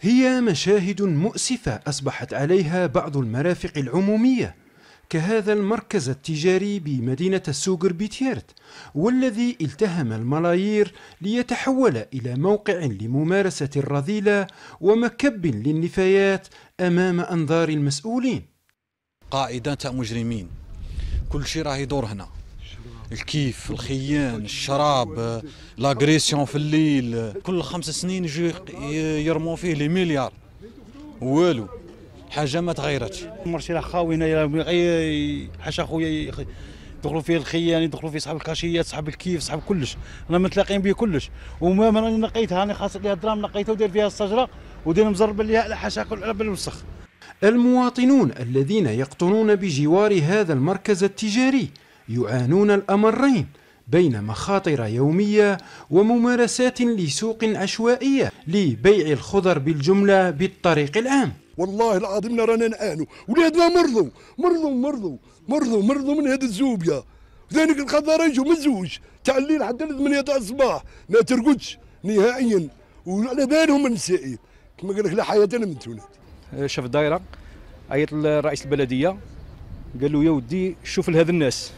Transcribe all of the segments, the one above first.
هي مشاهد مؤسفة أصبحت عليها بعض المرافق العمومية كهذا المركز التجاري بمدينة السوقر بيتيرت والذي التهم الملايير ليتحول إلى موقع لممارسة الرذيلة ومكب للنفايات أمام أنظار المسؤولين قاعدة مجرمين كل شيء راه يدور هنا الكيف الخيان الشراب لاغريسيون في الليل كل خمس سنين يجي يرموا فيه لي مليار والو حاجه ما تغيرتش مرشي راه خاوي خاوينا حاشا خويا يدخلوا فيه الخيان يدخلوا فيه صحاب الكاشيات صحاب الكيف صحاب كلش انا متلاقين به كلش وما ما راني نقيتها راني خاص ليها الدراهم نقيتها ودير فيها الشجره ودير مزرب ليها على حاشا على بالوسخ المواطنون الذين يقطنون بجوار هذا المركز التجاري يعانون الأمرين بين مخاطر يومية وممارسات لسوق عشوائية لبيع الخضر بالجملة بالطريق العام والله العظيم رانا نعانوا ولادنا مرضوا مرضوا مرضوا مرضوا مرضوا من هذه الزوبيا ذلك الخضار يجوا من زوج تاع الليل حتى الثمانية تاع الصباح ما ترقدش نهائيا وعلى بالهم النسائي كما قال لك لا حياه لا من تونس أه، شاف الدائره عيط لرئيس البلديه قال له يا ودي شوف لهذ الناس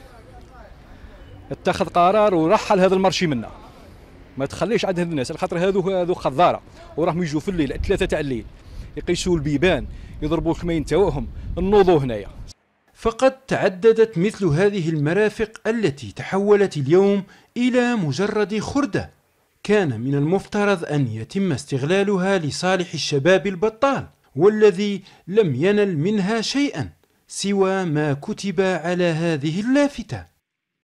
اتخذ قرار ورحل هذا المارشي منا ما تخليش عند هذ الناس الخطر خاطر هذو هذو خضاره وراهم يجوا في الليل ثلاثه تاع الليل يقيسوا البيبان يضربوا الكمين تاعهم النوضوا هنايا فقد تعددت مثل هذه المرافق التي تحولت اليوم الى مجرد خرده كان من المفترض ان يتم استغلالها لصالح الشباب البطال والذي لم ينل منها شيئا سوى ما كتب على هذه اللافته